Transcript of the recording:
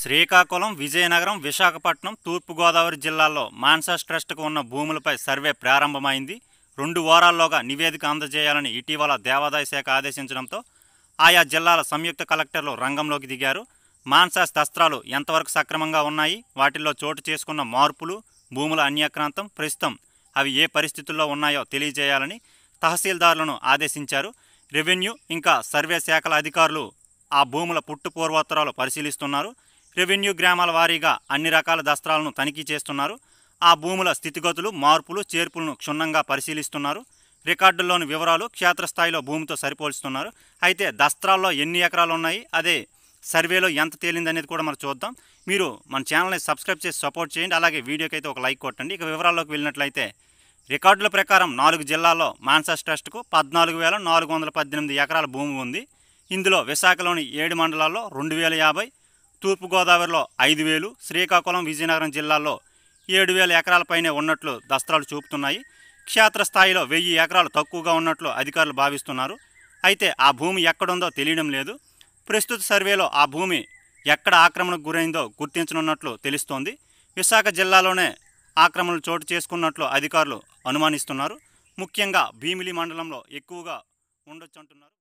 శ్రీకాకుళం విజయనగరం విశాఖపట్నం తూర్పుగోదావరి జిల్లాల్లో మాన్సాస్ ట్రస్ట్కు ఉన్న భూములపై సర్వే ప్రారంభమైంది రెండు వారాల్లోగా నివేదిక అందజేయాలని ఇటీవల దేవాదాయ శాఖ ఆదేశించడంతో ఆయా జిల్లాల సంయుక్త కలెక్టర్లు రంగంలోకి దిగారు మాన్సాస్ దస్త్రాలు ఎంతవరకు సక్రమంగా ఉన్నాయి వాటిల్లో చోటు చేసుకున్న మార్పులు భూముల అన్యాక్రాంతం ప్రస్తుతం అవి ఏ పరిస్థితుల్లో ఉన్నాయో తెలియజేయాలని తహసీల్దారులను ఆదేశించారు రెవెన్యూ ఇంకా సర్వే శాఖల అధికారులు ఆ భూముల పుట్టు పూర్వోత్తరాలు పరిశీలిస్తున్నారు రెవెన్యూ గ్రామాల వారీగా అన్ని రకాల దస్త్రాలను తనిఖీ చేస్తున్నారు ఆ భూముల స్థితిగతులు మార్పులు చేర్పులను క్షుణ్ణంగా పరిశీలిస్తున్నారు రికార్డుల్లోని వివరాలు క్షేత్రస్థాయిలో భూమితో సరిపోలుస్తున్నారు అయితే దస్త్రాల్లో ఎన్ని ఎకరాలు ఉన్నాయి అదే సర్వేలో ఎంత తేలింది అనేది కూడా మనం చూద్దాం మీరు మన ఛానల్ని సబ్స్క్రైబ్ చేసి సపోర్ట్ చేయండి అలాగే వీడియోకి అయితే ఒక లైక్ కొట్టండి ఇక వివరాల్లోకి వెళ్ళినట్లయితే రికార్డుల ప్రకారం నాలుగు జిల్లాల్లో మాన్సాస్ ట్రస్ట్కు పద్నాలుగు వేల నాలుగు వందల పద్దెనిమిది ఎకరాల భూమి ఉంది ఇందులో విశాఖలోని ఏడు మండలాల్లో రెండు వేల యాభై తూర్పుగోదావరిలో ఐదు వేలు శ్రీకాకుళం విజయనగరం జిల్లాల్లో ఏడు వేల ఎకరాలపైనే ఉన్నట్లు దస్త్రాలు చూపుతున్నాయి క్షేత్రస్థాయిలో వెయ్యి ఎకరాలు తక్కువగా ఉన్నట్లు అధికారులు భావిస్తున్నారు అయితే ఆ భూమి ఎక్కడుందో తెలియడం లేదు ప్రస్తుత సర్వేలో ఆ భూమి ఎక్కడ ఆక్రమణకు గురైందో గుర్తించనున్నట్లు తెలుస్తోంది విశాఖ జిల్లాలోనే ఆక్రమణలు చోటు చేసుకున్నట్లు అధికారులు అనుమానిస్తున్నారు ముఖ్యంగా భీమిలి మండలంలో ఎక్కువగా ఉండొచ్చు అంటున్నారు